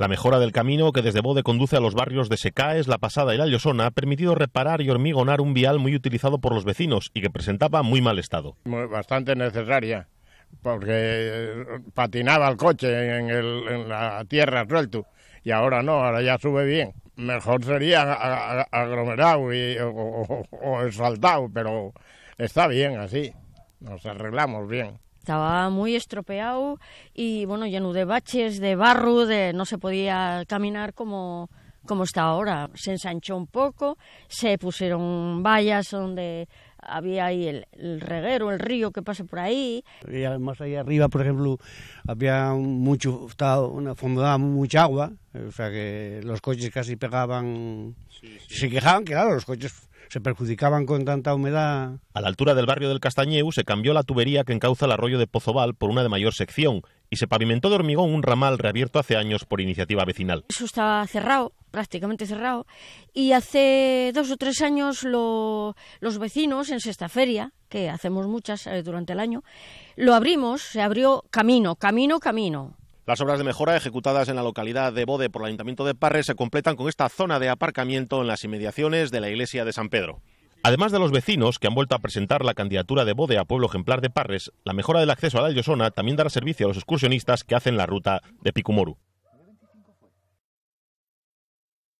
La mejora del camino que desde Bode conduce a los barrios de Secaes, La Pasada y La Llosona ha permitido reparar y hormigonar un vial muy utilizado por los vecinos y que presentaba muy mal estado. Bastante necesaria, porque eh, patinaba el coche en, la tierra suelto y ahora no, ahora ya sube bien. Mejor sería aglomerado o, o, pero está bien así, nos arreglamos bien estaba muy estropeado y bueno, lleno de baches, de barro, de no se podía caminar como, como está ahora. Se ensanchó un poco, se pusieron vallas donde había ahí el, reguero, el río que pasa por ahí. más allá arriba, por ejemplo, había mucho, estaba, una, mucha agua, o sea que los coches casi pegaban, se quejaban que claro, los coches se perjudicaban con tanta humedad. A la altura del barrio del Castañeu se cambió la tubería que encauza el arroyo de Pozoval por una de mayor sección y se pavimentó de hormigón un ramal reabierto hace años por iniciativa vecinal. Eso estaba cerrado, prácticamente cerrado, y hace dos o tres años los vecinos en Sexta Feria, que hacemos muchas eh, durante el año, lo abrimos, se abrió camino, camino, camino las obras de mejora ejecutadas en la localidad de Bode por el Ayuntamiento de Parres se completan con esta zona de aparcamiento en las inmediaciones de la iglesia de San Pedro. Además de los vecinos que han vuelto a presentar la candidatura de Bode a Pueblo Ejemplar de Parres, la mejora del acceso a la Llosona también dará servicio a los excursionistas que hacen la ruta de Picumoru.